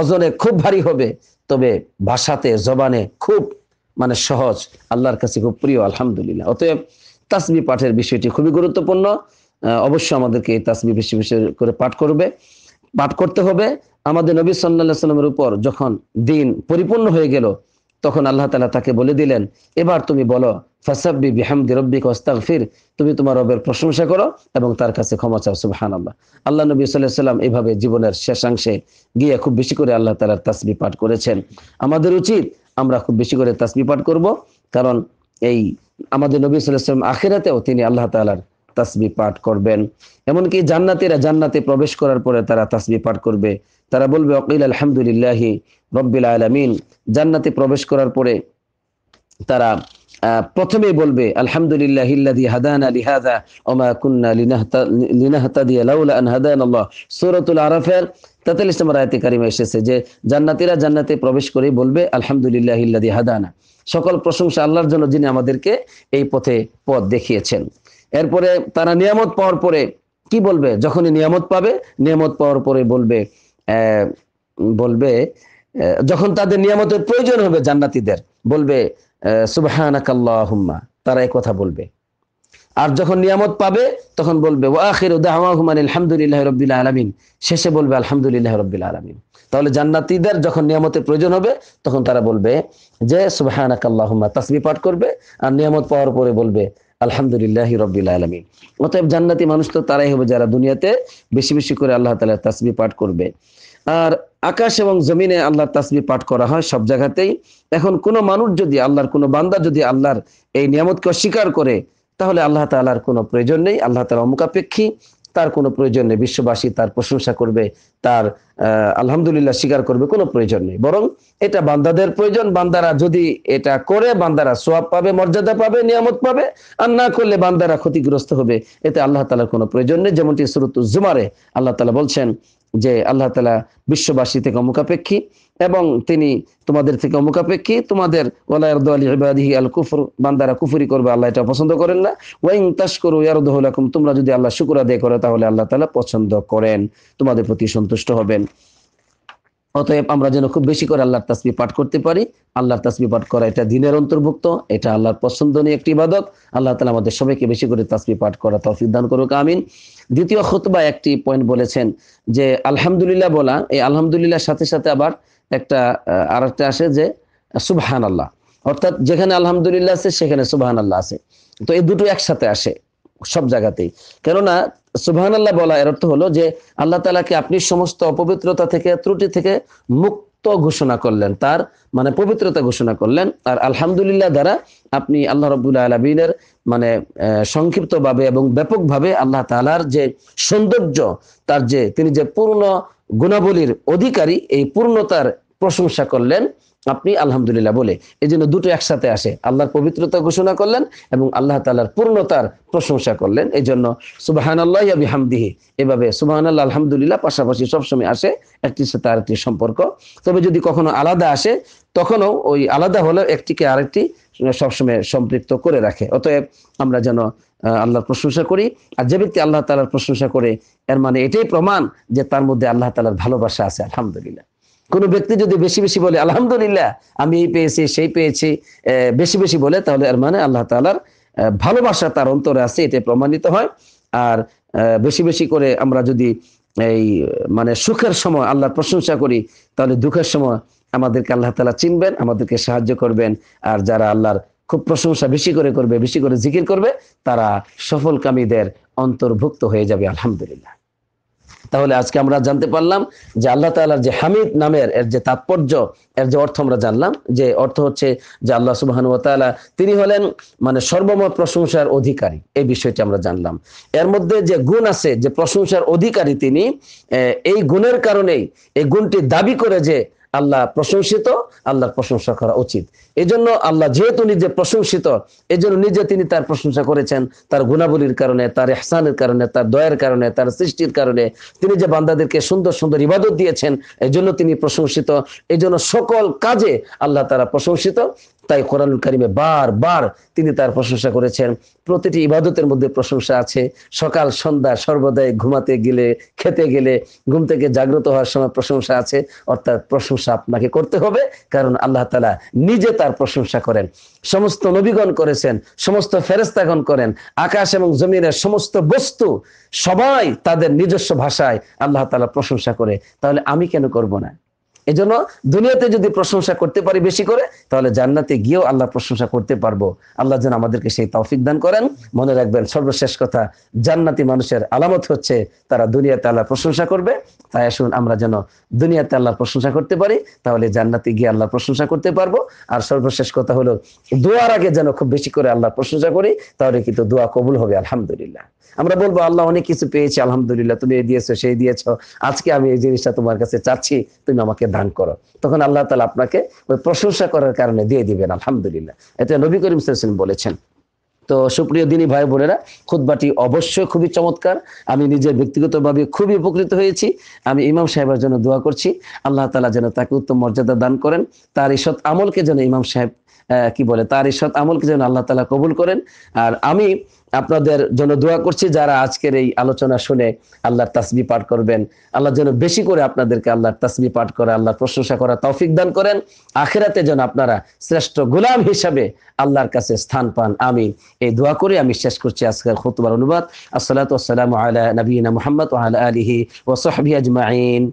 অজনে খুব ভারী হবে তবে ভাষাতে জবানে খুব মানে সহজ আল্লাহর কাছে খুব প্রিয় আলহামদুলিল্লাহ অতএব তাসবি পাঠের বিষয়টি খুবই গুরুত্বপূর্ণ অবশ্যই আমাদেরকে এই তাসবি বেশি বেশি করে পাঠ করবে পাঠ করতে হবে আমাদের নবী সাল্লাহ সাল্লামের উপর যখন দিন পরিপূর্ণ হয়ে গেল তখন আল্লাহ তালা তাকে বলে দিলেন এবার তুমি বলো ফাসাব্বি বিহামদি রব্বিক ওস্তাগফির তুমি তোমার রবের প্রশংসা করো এবং তার কাছে ক্ষমা চাও সুবহান আল্লাহ আল্লাহ নবী সাল্লাম এভাবে জীবনের শেষাংশে গিয়ে খুব বেশি করে আল্লাহ তালার তাসবি পাঠ করেছেন আমাদের উচিত আমরা খুব বেশি করে তাসবি পাঠ করব কারণ এই আমাদের নবী সাল্লাহ সাল্লাম আখেরাতেও তিনি আল্লাহ তালার তাসবি পাঠ করবেন এমনকি জান্নাতিরা জান্নাতে প্রবেশ করার পরে তারা তাসবি পাঠ করবে তারা বলবে অকিল আলহামদুলিল্লাহ রব্বিল আলমিন জান্নাতে প্রবেশ করার পরে তারা প্রথমে বলবে আলহামদুলিল্লাহ এসেছে যে জান্নাতিরা জান্নাতে প্রবেশ করে বলবে আলহামদুলিল্লাহ হাদানা সকল প্রশংসা আল্লাহর জন্য যিনি আমাদেরকে এই পথে পথ দেখিয়েছেন এরপরে তারা নিয়ামত পাওয়ার পরে কি বলবে যখনই নিয়ামত পাবে নিয়ামত পাওয়ার পরে বলবে বলবে যখন তাদের নিয়ামতের প্রয়োজন হবে জান্নাতিদের বলবে তারা এই কথা বলবে আর যখন নিয়ামত পাবে তখন বলবে আলহামদুলিল্লাহ রব্বিল আলমিন শেষে বলবে আলহামদুলিল্লাহ রব্বিল আলমিন তাহলে জান্নাতিদের যখন নিয়ামতের প্রয়োজন হবে তখন তারা বলবে যে সুবাহানাকাল্লাহুম্মা তাসবি পাঠ করবে আর নিয়ামত পাওয়ার পরে বলবে আলহামদুলিল্লাহ রব্বিল আলমী অতএব জান্নাতি মানুষ তো তারাই হবে যারা দুনিয়াতে বেশি বেশি করে আল্লাহ তালা তাসবি পাঠ করবে আর আকাশ এবং জমিনে আল্লাহর তাসবি পাঠ করা হয় সব জায়গাতেই এখন কোনো মানুষ যদি আল্লাহর কোনো বান্দা যদি আল্লাহর এই নিয়ামতকে অস্বীকার করে তাহলে আল্লাহ তাল্লাহার কোনো প্রয়োজন নেই আল্লাহ তালা অমুকাপেক্ষী তার কোনো প্রয়োজন নেই বিশ্ববাসী তার প্রশংসা করবে তার আলহামদুলিল্লাহ স্বীকার করবে কোনো প্রয়োজন নেই বরং এটা বান্দাদের প্রয়োজন বান্দারা যদি এটা করে বান্দারা সোয়াব পাবে মর্যাদা পাবে নিয়ামত পাবে আর না করলে বান্দারা ক্ষতিগ্রস্ত হবে এতে আল্লাহ তালার কোনো প্রয়োজন নেই যেমনটি সুরত জুমারে আল্লাহ তালা বলছেন যে আল্লাহ তালা বিশ্ববাসী থেকে অমুকাপেক্ষী এবং তিনি তোমাদের থেকে অমুকাপেক্ষী তোমাদের কুফর বান্দারা কুফুরি করবে আল্লাহ এটা পছন্দ করেন না ওয়াইং তাস করো ইয়ারদহুল তোমরা যদি আল্লাহ শুকুর আদায় করো তাহলে আল্লাহ তালা পছন্দ করেন তোমাদের প্রতি সন্তুষ্ট হবেন অতএব আমরা যেন খুব বেশি করে আল্লাহর তাসবি পাঠ করতে পারি আল্লাহর তাসবি পাঠ করা এটা দিনের অন্তর্ভুক্ত এটা আল্লাহর পছন্দনীয় একটি বাদক আল্লাহ তালা আমাদের সবাইকে বেশি করে তাসবি পাঠ করা তফিক দান করুক আমিন দ্বিতীয় খুতবা একটি পয়েন্ট বলেছেন যে আলহামদুলিল্লাহ বলা এই আলহামদুলিল্লাহ সাথে সাথে আবার একটা আর একটা আসে যে সুবহান আল্লাহ অর্থাৎ যেখানে আলহামদুলিল্লাহ আছে সেখানে সুবাহান আল্লাহ আছে তো এই দুটো একসাথে আসে সব জায়গাতেই কেননা সুবাহান আল্লাহ বলা এর অর্থ হলো যে আল্লাহ তালাকে আপনি সমস্ত অপবিত্রতা থেকে ত্রুটি থেকে মুক্ত ঘোষণা করলেন তার মানে পবিত্রতা ঘোষণা করলেন আর আলহামদুলিল্লাহ দ্বারা আপনি আল্লাহ রবুল্লা আলমিনের মানে সংক্ষিপ্তভাবে এবং ব্যাপকভাবে আল্লাহ তালার যে সৌন্দর্য তার যে তিনি যে পূর্ণ গুণাবলীর অধিকারী এই পূর্ণতার প্রশংসা করলেন আপনি আলহামদুলিল্লাহ বলে এই জন্য দুটো একসাথে আসে আল্লাহর পবিত্রতা ঘোষণা করলেন এবং আল্লাহ তালার পূর্ণতার প্রশংসা করলেন এই জন্য সুবাহান আল্লাহ হামদিহি এভাবে সুবাহান আল্লাহ আলহামদুলিল্লাহ পাশাপাশি সবসময় আসে একটি সাথে আরেকটি সম্পর্ক তবে যদি কখনো আলাদা আসে তখনও ওই আলাদা হলেও একটিকে আরেকটি সবসময় সম্পৃক্ত করে রাখে অতএব আমরা যেন আল্লাহর প্রশংসা করি আর যে ব্যক্তি আল্লাহ তালার প্রশংসা করে এর মানে এটাই প্রমাণ যে তার মধ্যে আল্লাহ তালার ভালোবাসা আছে আলহামদুলিল্লাহ কোনো ব্যক্তি যদি বেশি বেশি বলে আলহামদুলিল্লাহ আমি এই পেয়েছি সেই পেয়েছি বেশি বেশি বলে তাহলে আর মানে আল্লাহ তালার ভালোবাসা তার অন্তরে আছে এতে প্রমাণিত হয় আর বেশি বেশি করে আমরা যদি এই মানে সুখের সময় আল্লাহর প্রশংসা করি তাহলে দুঃখের সময় আমাদেরকে আল্লাহ তালা চিনবেন আমাদেরকে সাহায্য করবেন আর যারা আল্লাহর খুব প্রশংসা বেশি করে করবে বেশি করে জিকির করবে তারা সফলকামীদের অন্তর্ভুক্ত হয়ে যাবে আলহামদুলিল্লাহ তাহলে আজকে আমরা জানতে পারলাম যে আল্লাহ তালার যে হামিদ নামের এর যে তাৎপর্য এর যে অর্থ আমরা জানলাম যে অর্থ হচ্ছে যে আল্লাহ সুবাহানু তালা তিনি হলেন মানে সর্বময় প্রশংসার অধিকারী এই বিষয়টি আমরা জানলাম এর মধ্যে যে গুণ আছে যে প্রশংসার অধিকারী তিনি এই গুণের কারণেই এই গুণটি দাবি করে যে আল্লাহ প্রশংসিত আল্লাহর প্রশংসা করা উচিত এজন্য আল্লাহ যেহেতু নিজে প্রশংসিত এজন্য নিজে তিনি তার প্রশংসা করেছেন তার গুণাবলীর কারণে তার এহসানের কারণে তার দয়ের কারণে তার সৃষ্টির কারণে তিনি যে বান্দাদেরকে সুন্দর সুন্দর ইবাদত দিয়েছেন এজন্য তিনি প্রশংসিত এজন্য সকল কাজে আল্লাহ তারা প্রশংসিত তাই কোরআনুল কারিমে বার তিনি তার প্রশংসা করেছেন প্রতিটি ইবাদতের মধ্যে প্রশংসা আছে সকাল সন্ধ্যা সর্বদাই ঘুমাতে গেলে খেতে গেলে ঘুম থেকে জাগ্রত হওয়ার সময় প্রশংসা আছে অর্থাৎ প্রশংসা আপনাকে করতে হবে কারণ আল্লাহ তালা নিজে তার প্রশংসা করেন সমস্ত নবীগণ করেছেন সমস্ত ফেরেস্তাগণ করেন আকাশ এবং জমিনের সমস্ত বস্তু সবাই তাদের নিজস্ব ভাষায় আল্লাহ তালা প্রশংসা করে তাহলে আমি কেন করব না এজন্য দুনিয়াতে যদি প্রশংসা করতে পারি বেশি করে তাহলে জান্নাতে গিয়েও আল্লাহ প্রশংসা করতে পারবো আল্লাহ যেন আমাদেরকে সেই তৌফিক দান করেন মনে রাখবেন সর্বশেষ কথা জান্নাতি মানুষের আলামত হচ্ছে তারা দুনিয়াতে আল্লাহ প্রশংসা করবে তাই আসুন আমরা যেন দুনিয়াতে আল্লাহর প্রশংসা করতে পারি তাহলে জান্নাতে গিয়ে আল্লাহ প্রশংসা করতে পারবো আর সর্বশেষ কথা হলো দোয়ার আগে যেন খুব বেশি করে আল্লাহ প্রশংসা করি তাহলে কিন্তু দোয়া কবুল হবে আলহামদুলিল্লাহ আমরা বলবো আল্লাহ অনেক কিছু পেয়েছি আলহামদুলিল্লাহ তুমি এই দিয়েছো সেই দিয়েছ আজকে আমি এই জিনিসটা তোমার কাছে চাচ্ছি তুমি আমাকে দান করো তখন আল্লাহ তালা আপনাকে ওই প্রশংসা করার কারণে দিয়ে দিবেন আলহামদুলিল্লাহ এটা নবী করিম সাল্লাম বলেছেন তো সুপ্রিয় দিনী ভাই বোনেরা খুদ্বাটি অবশ্যই খুবই চমৎকার আমি নিজের ব্যক্তিগতভাবে খুবই উপকৃত হয়েছি আমি ইমাম সাহেবের জন্য দোয়া করছি আল্লাহ তালা যেন তাকে উত্তম মর্যাদা দান করেন তার ঈষৎ আমলকে যেন ইমাম সাহেব কি বলে তার ঈষৎ আমলকে যেন আল্লাহ তালা কবুল করেন আর আমি আপনাদের জন্য দোয়া করছি যারা আজকের এই আলোচনা শুনে আল্লাহর তাসবি পাঠ করবেন আল্লাহ যেন বেশি করে আপনাদেরকে আল্লাহর তাসবি পাঠ করে আল্লাহর প্রশংসা করা তৌফিক দান করেন আখেরাতে যেন আপনারা শ্রেষ্ঠ গোলাম হিসাবে আল্লাহর কাছে স্থান পান আমি এই দোয়া করে আমি শেষ করছি আজকের হতুবার অনুবাদ আসসালাত আলা নবীনা মোহাম্মদ আলহি আলিহি ওসহবি আজমাইন